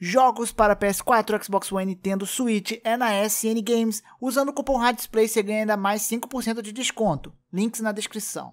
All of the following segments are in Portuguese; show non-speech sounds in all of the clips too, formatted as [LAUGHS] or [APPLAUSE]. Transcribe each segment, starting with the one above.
Jogos para PS4, Xbox One, Nintendo Switch é na SN Games. Usando o cupom Radsplay você ganha ainda mais 5% de desconto. Links na descrição.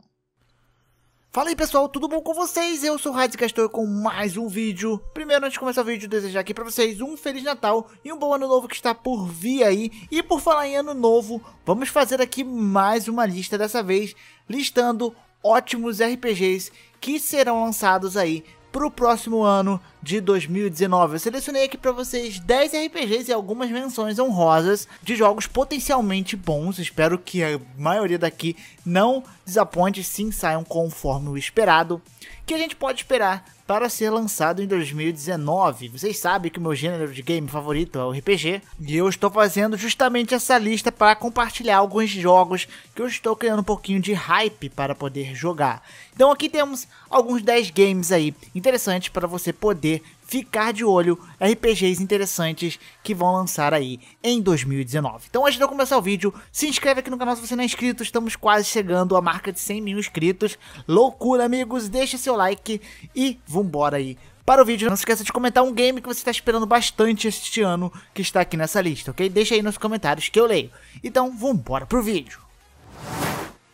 Fala aí pessoal, tudo bom com vocês? Eu sou o Radis Castor com mais um vídeo. Primeiro, antes de começar o vídeo, desejar aqui pra vocês um Feliz Natal e um bom Ano Novo que está por vir aí. E por falar em Ano Novo, vamos fazer aqui mais uma lista dessa vez, listando ótimos RPGs que serão lançados aí pro próximo ano de 2019. Eu selecionei aqui para vocês 10 RPGs e algumas menções honrosas de jogos potencialmente bons. Espero que a maioria daqui não desaponte, sim saiam conforme o esperado. Que a gente pode esperar para ser lançado em 2019. Vocês sabem que o meu gênero de game favorito é o RPG, e eu estou fazendo justamente essa lista para compartilhar alguns jogos que eu estou criando um pouquinho de hype para poder jogar. Então aqui temos alguns 10 games aí interessantes para você poder ficar de olho RPGs interessantes que vão lançar aí em 2019. Então antes de eu começar o vídeo, se inscreve aqui no canal se você não é inscrito, estamos quase chegando à marca de 100 mil inscritos. Loucura amigos, deixa seu like e vambora aí para o vídeo. Não se esqueça de comentar um game que você está esperando bastante este ano que está aqui nessa lista, ok? Deixa aí nos comentários que eu leio. Então vambora pro vídeo.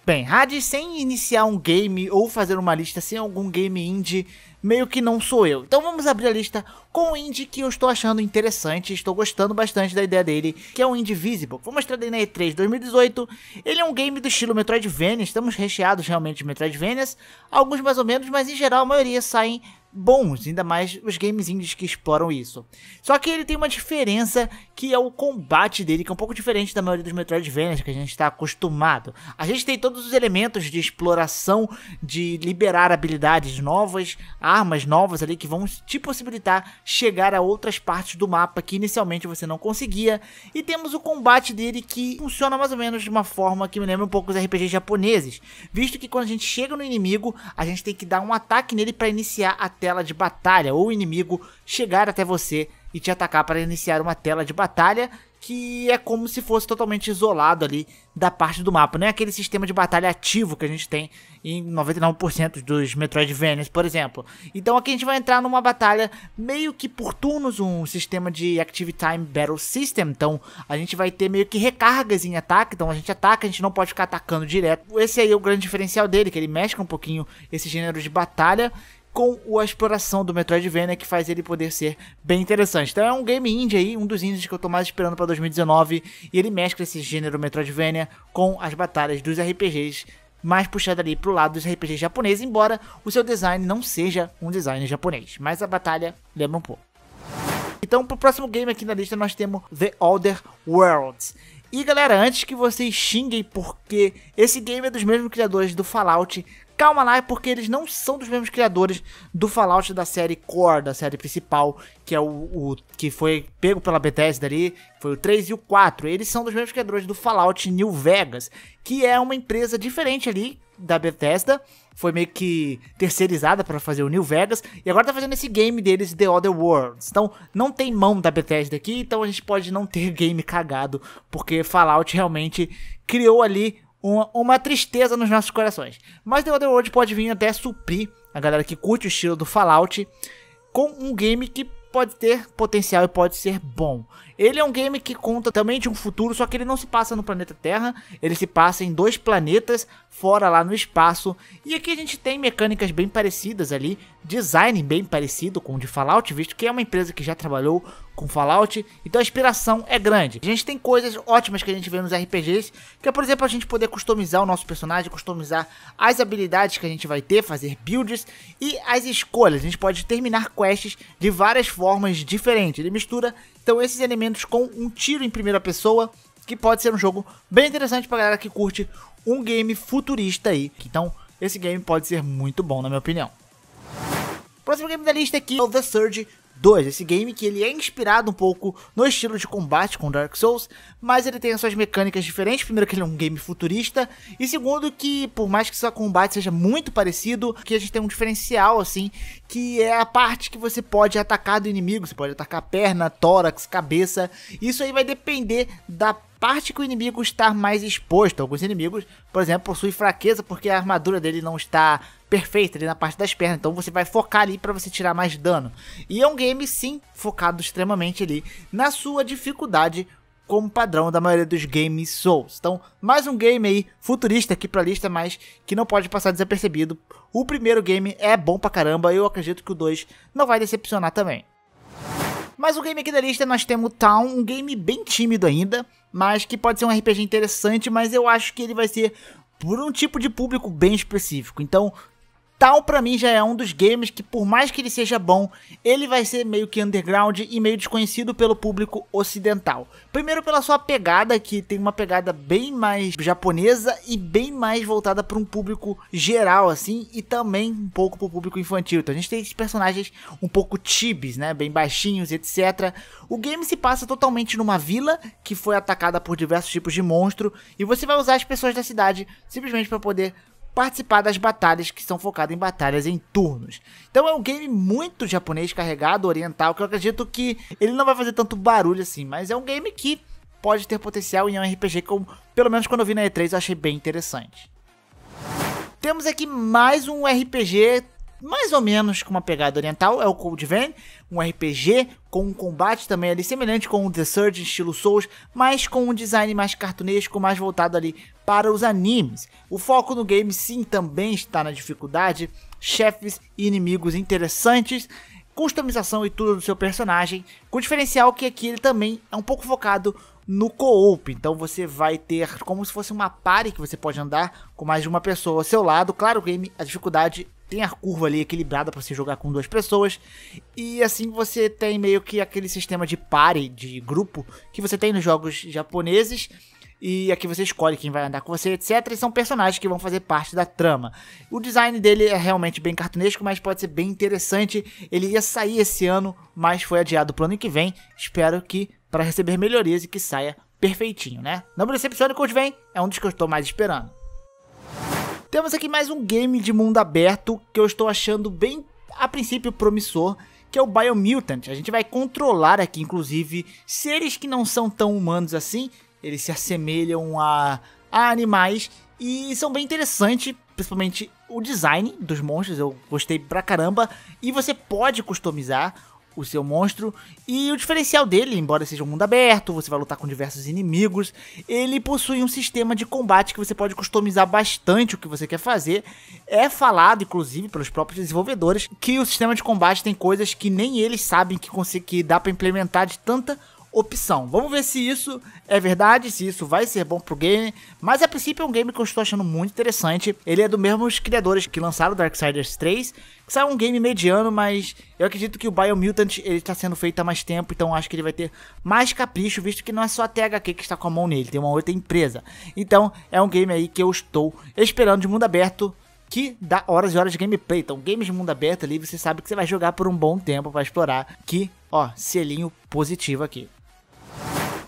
Bem, Hades, sem iniciar um game ou fazer uma lista sem algum game indie meio que não sou eu. Então vamos abrir a lista com o indie que eu estou achando interessante, estou gostando bastante da ideia dele, que é o Indie Visible. Foi mostrado aí na E3 2018. Ele é um game do estilo Metroidvania, estamos recheados realmente de Metroidvanias, alguns mais ou menos, mas em geral a maioria saem bons, ainda mais os games indies que exploram isso. Só que ele tem uma diferença que é o combate dele, que é um pouco diferente da maioria dos Metroidvanias que a gente está acostumado. A gente tem todos os elementos de exploração, de liberar habilidades novas, armas novas ali que vão te possibilitar chegar a outras partes do mapa que inicialmente você não conseguia. E temos o combate dele que funciona mais ou menos de uma forma que me lembra um pouco os RPGs japoneses, visto que quando a gente chega no inimigo, a gente tem que dar um ataque nele para iniciar a tela de batalha ou o inimigo chegar até você e te atacar para iniciar uma tela de batalha que é como se fosse totalmente isolado ali da parte do mapa. Não é aquele sistema de batalha ativo que a gente tem em 99% dos Metroidvanias, por exemplo. Então aqui a gente vai entrar numa batalha meio que por turnos, um sistema de Active Time Battle System. Então a gente vai ter meio que recargas em ataque, então a gente ataca, a gente não pode ficar atacando direto. Esse aí é o grande diferencial dele, que ele mexe um pouquinho esse gênero de batalha com a exploração do Metroidvania que faz ele poder ser bem interessante. Então é um game indie aí, um dos indies que eu tô mais esperando para 2019, e ele mescla esse gênero Metroidvania com as batalhas dos RPGs mais puxado ali pro lado dos RPGs japoneses, embora o seu design não seja um design japonês, mas a batalha lembra um pouco. Então, pro próximo game aqui na lista nós temos The Older Worlds. E galera, antes que vocês xinguem, porque esse game é dos mesmos criadores do Fallout, calma lá, porque eles não são dos mesmos criadores do Fallout da série Core, da série principal, que é o, o que foi pego pela Bethesda ali, foi o 3 e o 4. Eles são dos mesmos criadores do Fallout New Vegas, que é uma empresa diferente ali da Bethesda, foi meio que terceirizada para fazer o New Vegas e agora tá fazendo esse game deles The Other Worlds. Então, não tem mão da Bethesda aqui, então a gente pode não ter [LAUGHS] game cagado, porque Fallout realmente criou ali uma, uma tristeza nos nossos corações. Mas The Other World pode vir até suprir a galera que curte o estilo do Fallout com um game que pode ter potencial e pode ser bom. Ele é um game que conta também de um futuro, só que ele não se passa no planeta Terra, ele se passa em dois planetas fora lá no espaço. E aqui a gente tem mecânicas bem parecidas ali, design bem parecido com o de Fallout, visto que é uma empresa que já trabalhou com Fallout, então a inspiração é grande. A gente tem coisas ótimas que a gente vê nos RPGs, que é, por exemplo, a gente poder customizar o nosso personagem, customizar as habilidades que a gente vai ter, fazer builds e as escolhas. A gente pode terminar quests de várias formas diferentes. Ele mistura, então, esses elementos com um tiro em primeira pessoa, que pode ser um jogo bem interessante pra galera que curte um game futurista aí. Então, esse game pode ser muito bom, na minha opinião. próximo game da lista aqui é o The Surge 2, esse game que ele é inspirado um pouco no estilo de combate com Dark Souls, mas ele tem as suas mecânicas diferentes. Primeiro que ele é um game futurista e segundo que por mais que seu combate seja muito parecido, que a gente tem um diferencial assim, que é a parte que você pode atacar do inimigo, você pode atacar perna, tórax, cabeça. Isso aí vai depender da parte que o inimigo está mais exposto. Alguns inimigos, por exemplo, possuem fraqueza porque a armadura dele não está perfeita ali na parte das pernas. Então você vai focar ali para você tirar mais dano. E é um game sim focado extremamente ali na sua dificuldade como padrão da maioria dos games Souls. Então, mais um game aí futurista aqui pra lista, mas que não pode passar desapercebido. O primeiro game é bom pra caramba, eu acredito que o 2 não vai decepcionar também. Mas o game aqui da lista nós temos Town, um game bem tímido ainda, mas que pode ser um RPG interessante, mas eu acho que ele vai ser por um tipo de público bem específico. Então, Tal para mim já é um dos games que, por mais que ele seja bom, ele vai ser meio que underground e meio desconhecido pelo público ocidental. Primeiro pela sua pegada, que tem uma pegada bem mais japonesa e bem mais voltada para um público geral, assim, e também um pouco para o público infantil. Então a gente tem esses personagens um pouco tibes, né, bem baixinhos, etc. O game se passa totalmente numa vila que foi atacada por diversos tipos de monstro e você vai usar as pessoas da cidade simplesmente para poder participar das batalhas que são focadas em batalhas em turnos. Então é um game muito japonês, carregado, oriental, que eu acredito que ele não vai fazer tanto barulho assim, mas é um game que pode ter potencial e é um RPG que pelo menos quando eu vi na E3, eu achei bem interessante. Temos aqui mais um RPG mais ou menos com uma pegada oriental, é o Cold Vein, um RPG com um combate também ali semelhante com o The Surge estilo Souls, mas com um design mais cartunesco, mais voltado ali para os animes. O foco no game sim também está na dificuldade, chefes e inimigos interessantes, customização e tudo do seu personagem, com o diferencial que aqui ele também é um pouco focado no co-op. Então você vai ter como se fosse uma party que você pode andar com mais de uma pessoa ao seu lado. Claro, o game, a dificuldade tem a curva ali equilibrada para se jogar com duas pessoas. E assim você tem meio que aquele sistema de pare, de grupo, que você tem nos jogos japoneses. E aqui você escolhe quem vai andar com você, etc. E são personagens que vão fazer parte da trama. O design dele é realmente bem cartunesco, mas pode ser bem interessante. Ele ia sair esse ano, mas foi adiado para o ano que vem. Espero que para receber melhorias e que saia perfeitinho, né? Não me decepcione que vem, é um dos que eu estou mais esperando. Temos aqui mais um game de mundo aberto que eu estou achando bem, a princípio, promissor, que é o Biomutant. A gente vai controlar aqui, inclusive, seres que não são tão humanos assim, eles se assemelham a, a animais e são bem interessantes, principalmente o design dos monstros, eu gostei pra caramba. E você pode customizar o seu monstro. E o diferencial dele, embora seja um mundo aberto, você vai lutar com diversos inimigos, ele possui um sistema de combate que você pode customizar bastante o que você quer fazer. É falado, inclusive, pelos próprios desenvolvedores, que o sistema de combate tem coisas que nem eles sabem que, que dá para implementar de tanta opção. Vamos ver se isso é verdade, se isso vai ser bom pro game. Mas a princípio é um game que eu estou achando muito interessante. Ele é do os criadores que lançaram Darksiders 3, que saiu um game mediano, mas eu acredito que o Biomutant ele está sendo feito há mais tempo, então acho que ele vai ter mais capricho, visto que não é só a THQ que está com a mão nele, tem uma outra empresa. Então é um game aí que eu estou esperando de mundo aberto que dá horas e horas de gameplay. Então, games de mundo aberto ali, você sabe que você vai jogar por um bom tempo para explorar. Que, ó, selinho positivo aqui.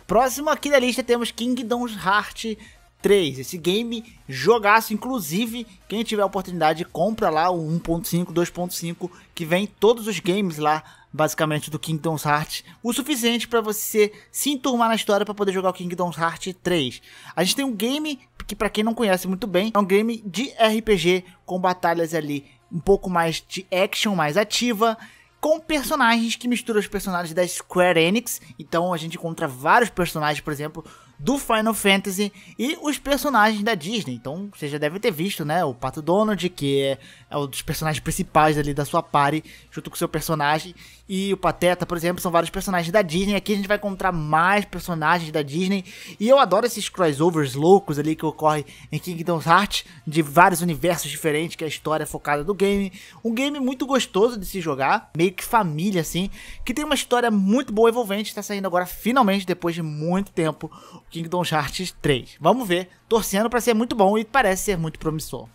Próximo aqui da lista temos Kingdom Hearts 3. Esse game jogaço, inclusive, quem tiver oportunidade, compra lá o 1.5, 2.5, que vem todos os games lá, basicamente, do Kingdoms Hearts. O suficiente para você se enturmar na história para poder jogar o Kingdoms Hearts 3. A gente tem um game que, para quem não conhece muito bem, é um game de RPG com batalhas ali um pouco mais de action, mais ativa com personagens que misturam os personagens da Square Enix. Então a gente encontra vários personagens, por exemplo, do Final Fantasy e os personagens da Disney. Então, você já deve ter visto, né? O Pato Donald, que é, é um dos personagens principais ali da sua party, junto com o seu personagem. E o Pateta, por exemplo, são vários personagens da Disney. Aqui a gente vai encontrar mais personagens da Disney. E eu adoro esses crossovers loucos ali que ocorrem em Kingdom Hearts, de vários universos diferentes, que é a história focada do game. Um game muito gostoso de se jogar, meio que família, assim, que tem uma história muito boa e envolvente. Está saindo agora finalmente, depois de muito tempo Kingdom Hearts 3. Vamos ver, torcendo para ser muito bom e parece ser muito promissor.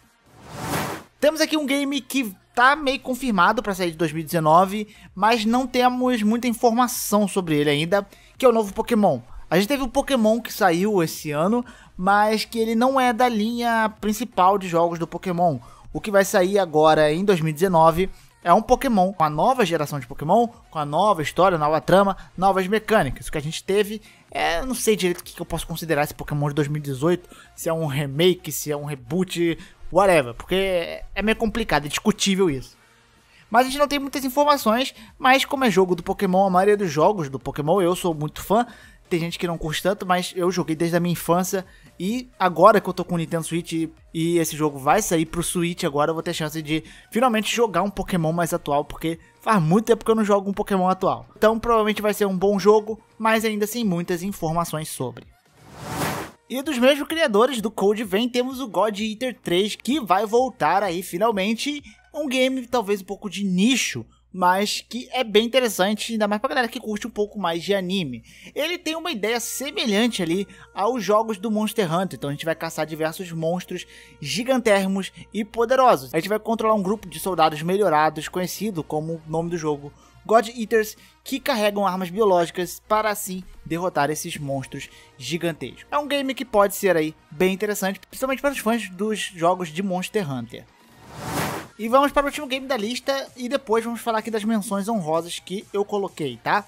Temos aqui um game que tá meio confirmado para sair de 2019, mas não temos muita informação sobre ele ainda, que é o novo Pokémon. A gente teve o um Pokémon que saiu esse ano, mas que ele não é da linha principal de jogos do Pokémon. O que vai sair agora em 2019 é um Pokémon com a nova geração de Pokémon, com a nova história, nova trama, novas mecânicas. O que a gente teve é, não sei direito o que eu posso considerar esse Pokémon de 2018, se é um remake, se é um reboot, whatever, porque é meio complicado, é discutível isso. Mas a gente não tem muitas informações, mas como é jogo do Pokémon, a maioria dos jogos do Pokémon, eu sou muito fã, tem gente que não curte tanto, mas eu joguei desde a minha infância. E agora que eu tô com o Nintendo Switch e, e esse jogo vai sair pro Switch agora, eu vou ter a chance de finalmente jogar um Pokémon mais atual, porque faz muito tempo que eu não jogo um Pokémon atual. Então provavelmente vai ser um bom jogo, mas ainda sem muitas informações sobre. E dos mesmos criadores do Code Vein, temos o God Eater 3, que vai voltar aí finalmente. Um game talvez um pouco de nicho, mas que é bem interessante, ainda mais pra galera que curte um pouco mais de anime. Ele tem uma ideia semelhante ali aos jogos do Monster Hunter, então a gente vai caçar diversos monstros gigantermos e poderosos. A gente vai controlar um grupo de soldados melhorados, conhecido como o nome do jogo God Eaters, que carregam armas biológicas para assim derrotar esses monstros gigantescos. É um game que pode ser aí bem interessante, principalmente para os fãs dos jogos de Monster Hunter. E vamos para o último game da lista e depois vamos falar aqui das menções honrosas que eu coloquei, tá?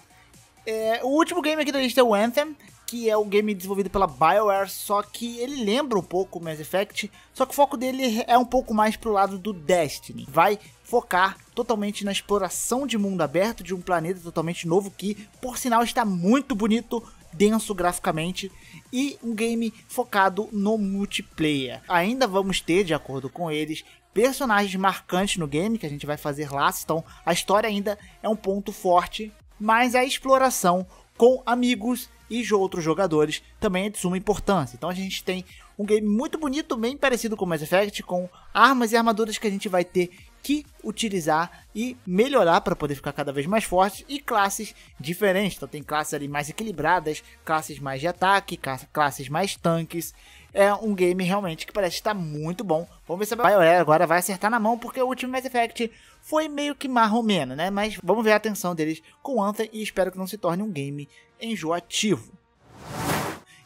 É, o último game aqui da lista é o Anthem, que é um game desenvolvido pela BioWare, só que ele lembra um pouco o Mass Effect, só que o foco dele é um pouco mais pro lado do Destiny. Vai focar totalmente na exploração de mundo aberto de um planeta totalmente novo que, por sinal, está muito bonito, denso graficamente e um game focado no multiplayer. Ainda vamos ter, de acordo com eles, personagens marcantes no game que a gente vai fazer lá, então a história ainda é um ponto forte, mas a exploração com amigos e outros jogadores também é de suma importância. Então a gente tem um game muito bonito, bem parecido com Mass Effect, com armas e armaduras que a gente vai ter que utilizar e melhorar para poder ficar cada vez mais forte e classes diferentes. Então tem classes ali mais equilibradas, classes mais de ataque, classes mais tanques. É um game realmente que parece estar muito bom. Vamos ver se a Bioware agora vai acertar na mão, porque o último Mass Effect foi meio que marromeno, né? Mas vamos ver a atenção deles com Anthem e espero que não se torne um game enjoativo.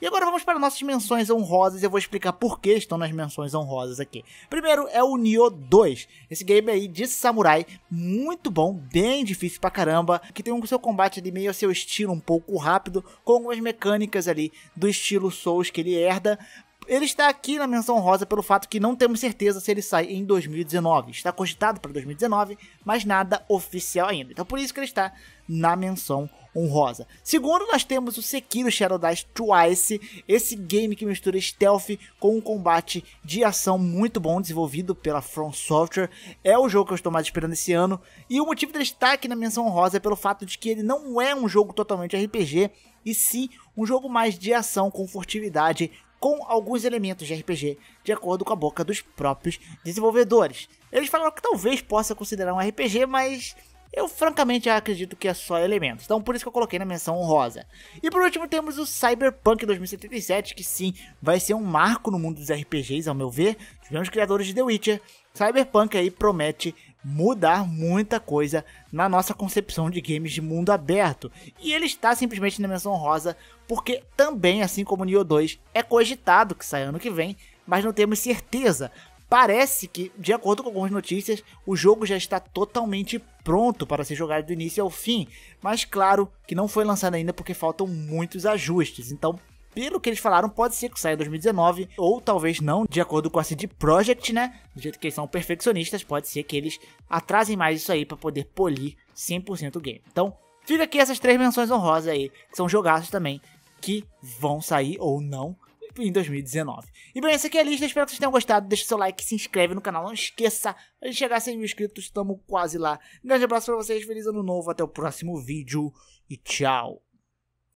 E agora vamos para nossas menções honrosas e eu vou explicar por que estão nas menções honrosas aqui. Primeiro é o Nioh 2, esse game aí de samurai, muito bom, bem difícil pra caramba, que tem um seu combate ali meio a seu estilo, um pouco rápido, com algumas mecânicas ali do estilo Souls que ele herda, ele está aqui na menção rosa pelo fato que não temos certeza se ele sai em 2019. Está cogitado para 2019, mas nada oficial ainda. Então por isso que ele está na menção rosa honrosa. Segundo, nós temos o Sekiro Shadow Dice Twice, esse game que mistura stealth com um combate de ação muito bom, desenvolvido pela From Software. É o jogo que eu estou mais esperando esse ano. E o motivo dele estar aqui na menção honrosa é pelo fato de que ele não é um jogo totalmente RPG, e sim um jogo mais de ação com furtividade, com alguns elementos de RPG, de acordo com a boca dos próprios desenvolvedores. Eles falaram que talvez possa considerar um RPG, mas eu francamente acredito que é só elementos, então por isso que eu coloquei na menção honrosa. E por último temos o Cyberpunk 2077, que sim, vai ser um marco no mundo dos RPGs, ao meu ver, tivemos criadores de The Witcher. Cyberpunk aí promete mudar muita coisa na nossa concepção de games de mundo aberto. E ele está simplesmente na menção rosa, porque também, assim como o Nioh 2, é cogitado que sai ano que vem, mas não temos certeza. Parece que, de acordo com algumas notícias, o jogo já está totalmente pronto para ser jogado do início ao fim, mas claro que não foi lançado ainda porque faltam muitos ajustes. Então, pelo que eles falaram, pode ser que saia em 2019 ou talvez não, de acordo com a CD Projekt, né? Do jeito que eles são perfeccionistas, pode ser que eles atrasem mais isso aí para poder polir 100% o game. Então, fica aqui essas três menções honrosas aí, que são jogaços também que vão sair ou não em 2019. E bem, essa aqui é a lista, espero que vocês tenham gostado. Deixa seu like, se inscreve no canal, não esqueça de chegar a 100 mil inscritos, estamos quase lá. Um grande abraço pra vocês, feliz ano novo, até o próximo vídeo e tchau.